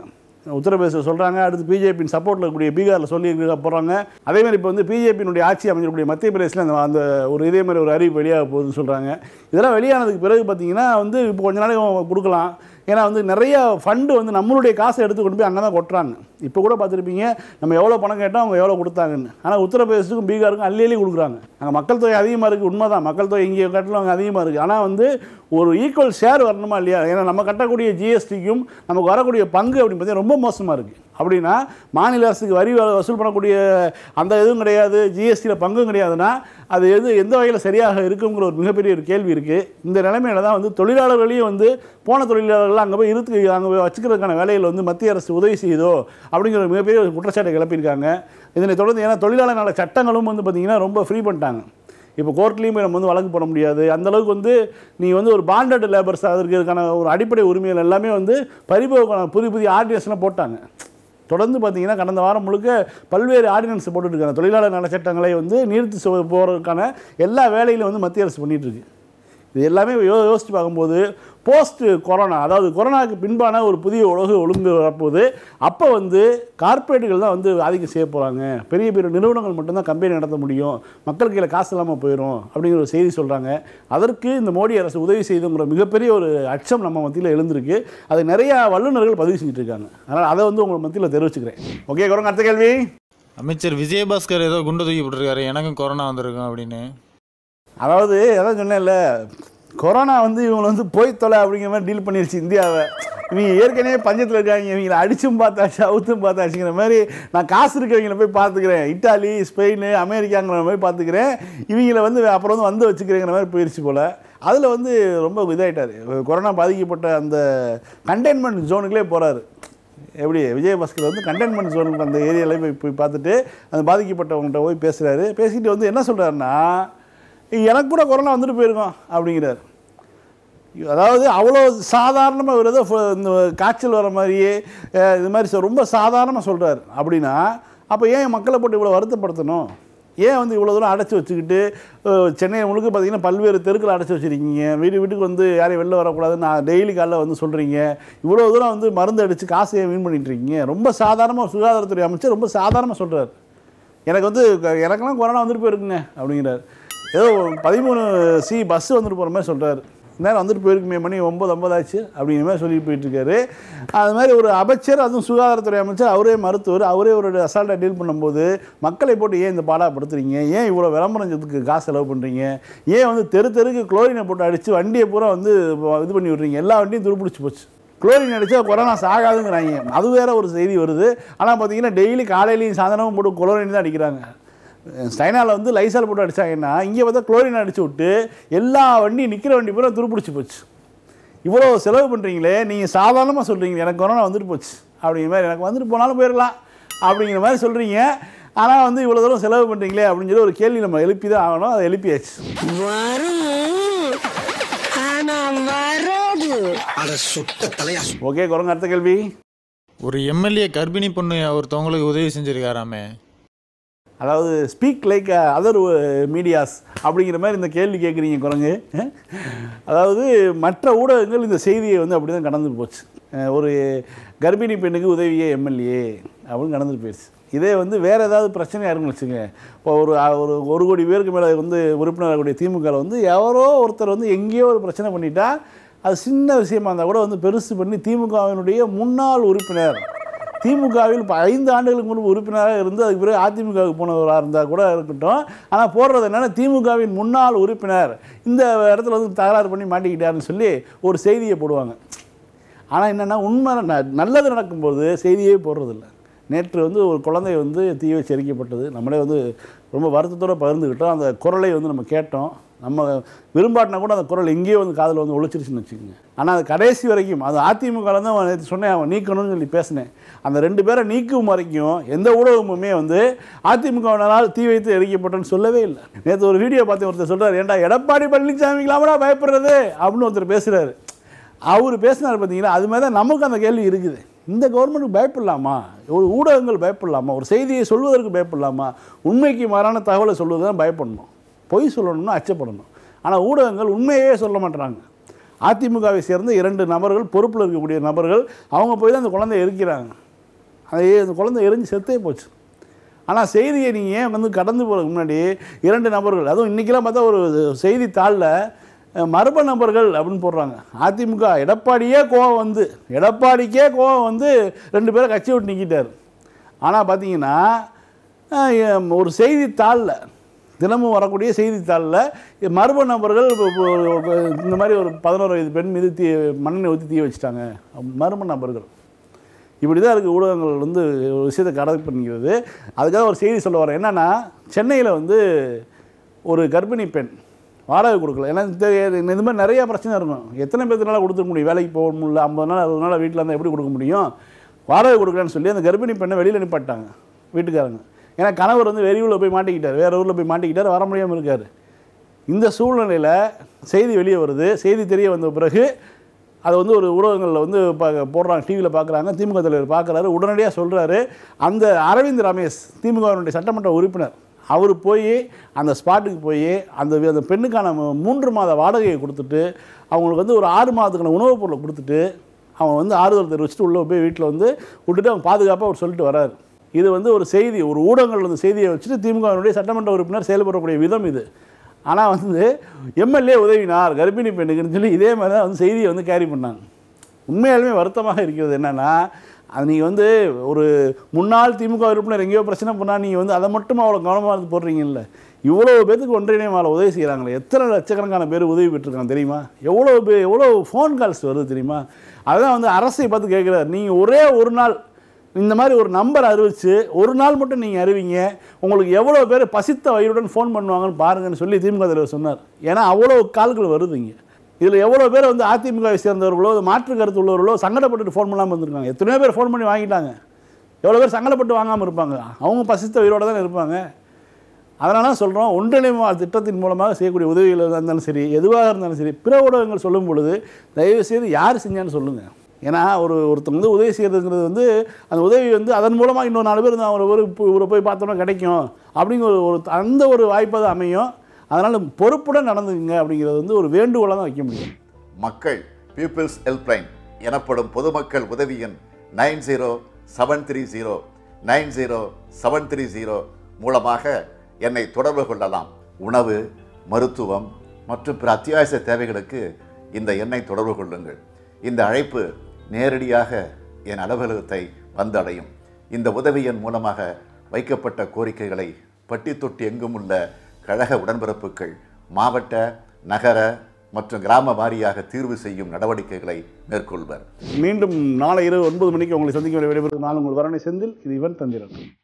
உத்தரப்பிரதேச சொல்கிறாங்க அடுத்து பிஜேபியின் சப்போர்ட்டில் இருக்கக்கூடிய பீகாரில் சொல்லி போகிறாங்க அதேமாதிரி இப்போ வந்து பிஜேபியினுடைய ஆட்சி அமைஞ்சிருக்கக்கூடிய மத்திய பிரதேசில் அந்த அந்த ஒரு இதே மாதிரி ஒரு அறிவிப்பு வெளியாக போகுதுன்னு சொல்கிறாங்க இதெல்லாம் வெளியானதுக்கு பிறகு பார்த்திங்கன்னா வந்து இப்போ கொஞ்ச நாளைக்கு கொடுக்கலாம் ஏன்னா வந்து நிறைய ஃபண்டு வந்து நம்மளுடைய காசை எடுத்து கொண்டு போய் அங்கே தான் கொட்டுறாங்க இப்போ கூட பார்த்துருப்பீங்க நம்ம எவ்வளோ பணம் கேட்டால் அவங்க எவ்வளோ கொடுத்தாங்கன்னு ஆனால் உத்தரப்பிரதேசத்துக்கும் பீகாருக்கும் அள்ளி அள்ளி கொடுக்குறாங்க அங்கே மக்கள் தொகை அதிகமாக இருக்குது உண்மை தான் மக்கள் தொகை இங்கே கட்டலும் அங்கே அதிகமாக இருக்குது ஆனால் வந்து ஒரு ஈக்குவல் ஷேர் வரணுமா இல்லையா ஏன்னா நம்ம கட்டக்கூடிய ஜிஎஸ்டிக்கும் நமக்கு வரக்கூடிய பங்கு அப்படின்னு பார்த்தீங்கன்னா ரொம்ப மோசமாக இருக்குது அப்படின்னா மாநில அரசுக்கு வரி வசூல் பண்ணக்கூடிய அந்த இதுவும் கிடையாது ஜிஎஸ்டியில் பங்கும் கிடையாதுன்னா அது எது எந்த வகையில் சரியாக இருக்குங்கிற ஒரு மிகப்பெரிய ஒரு கேள்வி இருக்குது இந்த நிலைமையில தான் வந்து தொழிலாளர்களையும் வந்து போன தொழிலாளர்கள் அங்கே போய் இருக்கு அங்கே போய் வச்சுக்கிறதுக்கான வேலையில் வந்து மத்திய அரசு உதவி செய்யுதோ அப்படிங்கிற ஒரு மிகப்பெரிய ஒரு குற்றச்சாட்டை கிளப்பியிருக்காங்க இதனை தொடர்ந்து ஏன்னா தொழிலாளர் நல சட்டங்களும் வந்து பார்த்திங்கன்னா ரொம்ப ஃப்ரீ பண்ணிட்டாங்க இப்போ கோர்ட்லேயும் நம்ம வந்து வழக்கு போட முடியாது அந்தளவுக்கு வந்து நீ வந்து ஒரு பாண்டட் லேபர்ஸ் இதுக்கான ஒரு அடிப்படை உரிமைகள் எல்லாமே வந்து பறிபோக்கான புதிய புதிய ஆர்டினேஷனை போட்டாங்க தொடர்ந்து பார்த்தீங்கன்னா கடந்த வாரம் முழுக்க பல்வேறு ஆர்டினன்ஸ் போட்டுருக்காங்க தொழிலாளர் நல சட்டங்களை வந்து நிறுத்தி போகிறதுக்கான எல்லா வேலையிலும் வந்து மத்திய அரசு பண்ணிகிட்ருக்கு இது எல்லாமே யோ யோசித்து பார்க்கும்போது போஸ்ட் கொரோனா அதாவது கொரோனாவுக்கு பின்பான ஒரு புதிய உலகு ஒழுங்கு வரப்போது அப்போ வந்து கார்ப்பரேட்டுகள் தான் வந்து ஆதிக்கம் செய்ய போகிறாங்க பெரிய பெரிய நிறுவனங்கள் மட்டும்தான் கம்பெனி நடத்த முடியும் மக்கள் கீழே காசு இல்லாமல் போயிடும் அப்படிங்கிற ஒரு செய்தி சொல்கிறாங்க அதற்கு இந்த மோடி அரசு உதவி செய்துங்கிற மிகப்பெரிய ஒரு அச்சம் நம்ம மத்தியில் எழுந்திருக்கு அது நிறையா வல்லுநர்கள் பதிவு செஞ்சுட்டு இருக்காங்க அதனால் அதை வந்து உங்களை மத்தியில் தெரிவிச்சுக்கிறேன் ஓகே குரங்கு அடுத்த கேள்வி அமைச்சர் விஜயபாஸ்கர் ஏதோ குண்டு தூக்கி போட்டிருக்காரு எனக்கும் கொரோனா வந்திருக்கும் அப்படின்னு அதாவது எதாவது சொன்னேன்ல கொரோனா வந்து இவங்களை வந்து போய் தொலை அப்படிங்கிற மாதிரி டீல் பண்ணிருச்சு இந்தியாவை இவங்க ஏற்கனவே பஞ்சத்தில் இருக்காங்க இவங்களை அடிச்சும் பார்த்தாச்சு அவுத்தும் பார்த்தாச்சுங்கிற மாதிரி நான் காசு இருக்கிறவங்கள போய் பார்த்துக்கிறேன் இட்டாலி ஸ்பெயின் அமெரிக்காங்கிற மாதிரி பார்த்துக்கிறேன் இவங்களை வந்து அப்புறம் வந்து வந்து வச்சுக்கிறேங்கிற மாதிரி போயிடுச்சு போல் அதில் வந்து ரொம்ப இதாகிட்டார் கொரோனா பாதிக்கப்பட்ட அந்த கண்டெய்ன்மெண்ட் ஜோனுக்குள்ளே போகிறாரு எப்படி விஜயபாஸ்கர் வந்து கண்டெய்ன்மெண்ட் ஜோனுக்கு அந்த ஏரியாவிலே போய் போய் பார்த்துட்டு அந்த பாதிக்கப்பட்டவங்கள்ட்ட போய் பேசுகிறாரு பேசிக்கிட்டு வந்து என்ன சொல்கிறாருன்னா எனக்கு கூட கொரோனா வந்துட்டு போயிருக்கோம் அப்படிங்கிறார் அதாவது அவ்வளோ சாதாரணமாக ஒரு ஏதோ இந்த காய்ச்சல் வர மாதிரியே இது மாதிரி ரொம்ப சாதாரணமாக சொல்கிறார் அப்படின்னா அப்போ ஏன் மக்களை போட்டு இவ்வளோ வருத்தப்படுத்தணும் ஏன் வந்து இவ்வளோ தூரம் அடைச்சி வச்சுக்கிட்டு சென்னை முழுக்க பார்த்தீங்கன்னா பல்வேறு தெருக்களை அடைச்சி வச்சுருக்கீங்க வீடு வீட்டுக்கு வந்து யாரையும் வெளில வரக்கூடாதுன்னு நான் டெய்லி காலைல வந்து சொல்கிறீங்க இவ்வளோ தூரம் வந்து மருந்து அடித்து காசையை வீண் பண்ணிட்டுருக்கீங்க ரொம்ப சாதாரணமாக சுகாதாரத்துறை அமைச்சர் ரொம்ப சாதாரணமாக சொல்கிறார் எனக்கு வந்து எனக்கெல்லாம் கொரோனா வந்துட்டு போயிருக்குங்க அப்படிங்கிறார் ஏதோ பதிமூணு சி பஸ்ஸு வந்துட்டு போகிற மாதிரி சொல்கிறாரு நேரம் வந்துட்டு போயிருக்குமே மணி ஒம்பது ஐம்பது ஆச்சு அப்படிங்கிற மாதிரி சொல்லி போயிட்டுருக்காரு அது மாதிரி ஒரு அமைச்சர் அதுவும் சுகாதாரத்துறை அமைச்சர் அவரே மருத்துவர் அவரே ஒரு அசால்ட்டாக டீல் பண்ணும்போது மக்களை போட்டு ஏன் இந்த பாடாப்படுத்துறீங்க ஏன் இவ்வளோ விளம்பரத்துக்கு காசு செலவு பண்ணுறீங்க ஏன் வந்து தெரு தெருக்கு குளோரினை போட்டு அடித்து வண்டியை பூரா வந்து இது பண்ணி விட்றீங்க எல்லா வண்டியும் துருப்பிடிச்சு போச்சு குளோரின் அடித்தா கொரோனா சாகாதுங்கிறாங்க அது வேற ஒரு செய்தி வருது ஆனால் பார்த்தீங்கன்னா டெய்லி காலையிலையும் சாதனமும் போட்டு குளோரின் தான் அடிக்கிறாங்க ஸ்டைனாவில் வந்து லைசால் போட்டு அடித்தாங்கன்னா இங்கே பார்த்தா குளோரின் அடிச்சு விட்டு எல்லா வண்டி நிற்கிற வண்டி பூரா துருப்பிடிச்சு போச்சு இவ்வளோ செலவு பண்ணுறீங்களே நீங்கள் சாதாரணமாக சொல்கிறீங்க எனக்கு கொரோனா வந்துட்டு போச்சு அப்படிங்கிற மாதிரி எனக்கு வந்துட்டு போனாலும் போயிடலாம் அப்படிங்கிற மாதிரி சொல்கிறீங்க ஆனால் வந்து இவ்வளோ தூரம் செலவு பண்ணுறீங்களே அப்படின்னு சொல்லி ஒரு கேள்வி நம்ம எழுப்பி தான் ஆகணும் அதை எழுப்பியாச்சு ஓகே குரங்க அடுத்த கேள்வி ஒரு எம்எல்ஏ கர்ப்பிணி பொண்ணு ஒருத்தவங்களுக்கு உதவி செஞ்சுருக்காராமே அதாவது ஸ்பீக் லைக் அதர் மீடியாஸ் அப்படிங்கிற மாதிரி இந்த கேள்வி கேட்குறீங்க குரங்கு அதாவது மற்ற ஊடகங்கள் இந்த செய்தியை வந்து அப்படி தான் கடந்து போச்சு ஒரு கர்ப்பிணி பெண்ணுக்கு உதவியே எம்எல்ஏ அப்படின்னு கடந்துட்டு போயிடுச்சு இதே வந்து வேறு ஏதாவது பிரச்சனையாக இருக்குன்னு வச்சுங்க இப்போ ஒரு ஒரு ஒரு கோடி பேருக்கு மேலே வந்து உறுப்பினராக கூடிய திமுகவில் வந்து எவரோ ஒருத்தர் வந்து எங்கேயோ ஒரு பிரச்சனை பண்ணிட்டா அது சின்ன விஷயமா இருந்தால் கூட வந்து பெருசு பண்ணி திமுகவினுடைய முன்னாள் உறுப்பினர் திமுகவில் இப்போ ஐந்து ஆண்டுகளுக்கு முன்பு உறுப்பினராக இருந்து அதுக்கு பிறகு அதிமுகவுக்கு போனவராக இருந்தால் கூட இருக்கட்டும் ஆனால் போடுறது என்னென்னா திமுகவின் முன்னாள் உறுப்பினர் இந்த இடத்துல வந்து தகராறு பண்ணி மாட்டிக்கிட்டாருன்னு சொல்லி ஒரு செய்தியை போடுவாங்க ஆனால் என்னென்னா உண்மை நல்லது நடக்கும்போது செய்தியே போடுறதில்ல நேற்று வந்து ஒரு குழந்தை வந்து தீவை வச்சு நம்மளே வந்து ரொம்ப வருத்தத்தோடு பகிர்ந்துக்கிட்டோம் அந்த குரலை வந்து நம்ம கேட்டோம் நம்ம விரும்பாட்டினா கூட அந்த குரல் எங்கேயோ வந்து காதில் வந்து ஒழிச்சிருச்சுன்னு வச்சுக்கோங்க ஆனால் அது கடைசி வரைக்கும் அது அதிமுகவில் தான் அவன் சொன்னேன் அவன் நீக்கணும்னு சொல்லி பேசினேன் அந்த ரெண்டு பேரை நீக்கும் வரைக்கும் எந்த ஊடகமுமே வந்து அதிமுகவினரால் தீ வைத்து எரிக்கப்பட்டன்னு சொல்லவே இல்லை நேற்று ஒரு வீடியோ பார்த்து ஒருத்தர் சொல்கிறார் ஏன்டா எடப்பாடி பழனிசாமிங்களாமடா பயப்படுறது அப்படின்னு ஒருத்தர் பேசுகிறாரு அவர் பேசினார் பார்த்தீங்கன்னா அது மாதிரி தான் நமக்கு அந்த கேள்வி இருக்குது இந்த கவர்மெண்ட்டுக்கு பயப்படலாமா ஒரு ஊடகங்கள் பயப்படலாமா ஒரு செய்தியை சொல்வதற்கு பயப்படலாமா உண்மைக்கு மாறான தகவலை தான் பயப்படணும் பொய் சொல்லணும்னா அச்சப்படணும் ஆனால் ஊடகங்கள் உண்மையே சொல்ல மாட்டேறாங்க அதிமுகவை சேர்ந்த இரண்டு நபர்கள் பொறுப்பில் இருக்கக்கூடிய நபர்கள் அவங்க போய் தான் அந்த குழந்தை எரிக்கிறாங்க அதையே அந்த குழந்தை எரிஞ்சு செத்தே போச்சு ஆனால் செய்தியை நீங்கள் ஏன் வந்து கடந்து போகிறதுக்கு முன்னாடி இரண்டு நபர்கள் அதுவும் இன்றைக்கெலாம் பார்த்தா ஒரு செய்தித்தாளில் மர்ம நபர்கள் அப்படின்னு போடுறாங்க அதிமுக எடப்பாடியே கோவம் வந்து எடப்பாடிக்கே கோவம் வந்து ரெண்டு பேரை கட்சி விட்டு நிற்கிட்டார் ஆனால் பார்த்தீங்கன்னா ஒரு செய்தித்தாளில் தினமும் வரக்கூடிய செய்தித்தாளில் மர்ம நபர்கள் இந்த மாதிரி ஒரு பதினோரு வயது பெண் மீது தீ மண்ணெண்ணை ஊற்றி தீ வச்சுட்டாங்க மர்ம நபர்கள் இப்படி தான் இருக்குது ஊடகங்கள் வந்து ஒரு விஷயத்தை கடை பண்ணிக்கிறது அதுக்காக ஒரு செய்தி சொல்ல வரேன் என்னென்னா சென்னையில் வந்து ஒரு கர்ப்பிணி பெண் வாடகை கொடுக்கல ஏன்னா இந்த மாதிரி நிறையா பிரச்சனை இருக்கும் எத்தனை பேர்த்தினால கொடுத்துருக்க முடியும் வேலைக்கு போக முடியல ஐம்பது நாள் அறுபது நாள் வீட்டில் இருந்தால் எப்படி கொடுக்க முடியும் வாடகை கொடுக்கலன்னு சொல்லி அந்த கர்ப்பிணி பெண்ணை வெளியில் நிப்பாட்டாங்க வீட்டுக்காரங்க ஏன்னா கணவர் வந்து வெளியூரில் போய் மாட்டிக்கிட்டார் வேறு ஊரில் போய் மாட்டிக்கிட்டார் வர முடியாமல் இருக்கார் இந்த சூழ்நிலையில் செய்தி வெளியே வருது செய்தி தெரிய வந்த பிறகு அதை வந்து ஒரு ஊடகங்களில் வந்து பா போடுறாங்க டிவியில் பார்க்குறாங்க திமுக தலைவர் பார்க்குறாரு உடனடியாக சொல்கிறாரு அந்த அரவிந்த் ரமேஷ் திமுகவினுடைய சட்டமன்ற உறுப்பினர் அவர் போய் அந்த ஸ்பாட்டுக்கு போய் அந்த அந்த பெண்ணுக்கான மூன்று மாத வாடகையை கொடுத்துட்டு அவங்களுக்கு வந்து ஒரு ஆறு மாதத்துக்கான உணவுப் பொருளை கொடுத்துட்டு அவன் வந்து ஆறுதல் தெரிவிச்சுட்டு உள்ளே போய் வீட்டில் வந்து விட்டுட்டு அவங்க பாதுகாப்பாக அவர் சொல்லிட்டு வராரு இது வந்து ஒரு செய்தி ஒரு ஊடகங்கள் வந்து செய்தியை வச்சுட்டு திமுகவினுடைய சட்டமன்ற உறுப்பினர் செயல்படக்கூடிய விதம் இது ஆனால் வந்து எம்எல்ஏ உதவினார் கர்ப்பிணி பெண்ணுக்குன்னு சொல்லி இதே மாதிரி தான் வந்து செய்தியை வந்து கேரி பண்ணாங்க உண்மையாலுமே வருத்தமாக இருக்கிறது என்னென்னா அது நீங்கள் வந்து ஒரு முன்னாள் திமுக உறுப்பினர் எங்கேயோ பிரச்சனை பண்ணால் நீங்கள் வந்து அதை மட்டும் அவ்வளோ கவனமாக இருந்து போடுறீங்கல்ல இவ்வளோ பேத்துக்கு ஒன்றிணைய மேலே உதவி செய்கிறாங்களே எத்தனை லட்சக்கணக்கான பேர் உதவி பெற்றிருக்காங்க தெரியுமா எவ்வளோ பே எவ்வளோ ஃபோன் கால்ஸ் வருது தெரியுமா அதுதான் வந்து அரசை பார்த்து கேட்குறாரு நீங்கள் ஒரே ஒரு நாள் இந்த மாதிரி ஒரு நம்பர் அறிவித்து ஒரு நாள் மட்டும் நீங்கள் அறிவிங்க உங்களுக்கு எவ்வளோ பேர் பசித்த வயிறுடன் ஃபோன் பண்ணுவாங்கன்னு பாருங்கன்னு சொல்லி திமுக தலைவர் சொன்னார் ஏன்னா அவ்வளோ கால்கள் வருதுங்க இதில் எவ்வளோ பேர் வந்து அதிமுகவை சேர்ந்தவர்களோ மாற்று கருத்து உள்ளவர்களோ சங்கடப்பட்டு ஃபோன் பண்ணாமல் வந்திருக்காங்க எத்தனையோ பேர் ஃபோன் பண்ணி வாங்கிட்டாங்க எவ்வளோ பேர் சங்கடப்பட்டு வாங்காமல் இருப்பாங்க அவங்க பசித்த உயிரோடு தான் இருப்பாங்க அதனால தான் சொல்கிறோம் ஒன்றிணைவு திட்டத்தின் மூலமாக செய்யக்கூடிய உதவிகள் இருந்தாலும் சரி எதுவாக இருந்தாலும் சரி பிற ஊடகங்கள் சொல்லும் பொழுது தயவுசெய்து யார் செஞ்சான்னு சொல்லுங்கள் ஏன்னா ஒரு ஒருத்தங்க வந்து உதவி செய்கிறதுங்கிறது வந்து அந்த உதவி வந்து அதன் மூலமாக இன்னொரு நாலு பேர் அவங்க ஒரு இவரை போய் பார்த்தோன்னா கிடைக்கும் அப்படிங்கிற ஒரு அந்த ஒரு வாய்ப்பாக தான் அமையும் அதனால் பொறுப்புடன் நடந்துக்குங்க அப்படிங்கிறது வந்து ஒரு வேண்டுகோளாக தான் வைக்க முடியும் மக்கள் பீப்புள்ஸ் ஹெல்ப்லைன் எனப்படும் பொதுமக்கள் உதவி எண் nine zero seven three zero nine zero seven three zero மூலமாக என்னை தொடர்பு கொள்ளலாம் உணவு மருத்துவம் மற்றும் பிற அத்தியாவசிய தேவைகளுக்கு இந்த எண்ணை தொடர்பு கொள்ளுங்கள் இந்த அழைப்பு நேரடியாக என் அலுவலகத்தை வந்தடையும் இந்த உதவியின் மூலமாக வைக்கப்பட்ட கோரிக்கைகளை பட்டி தொட்டு எங்கும் உள்ள கழக உடன்பிறப்புகள் மாவட்ட நகர மற்றும் கிராம வாரியாக தீர்வு செய்யும் நடவடிக்கைகளை மேற்கொள்வர் மீண்டும் நாளை இரவு ஒன்பது மணிக்கு உங்களை சந்திக்க விடைபெறும் நான் உங்கள் வரணை செந்தில் இது இவன் தந்திரன்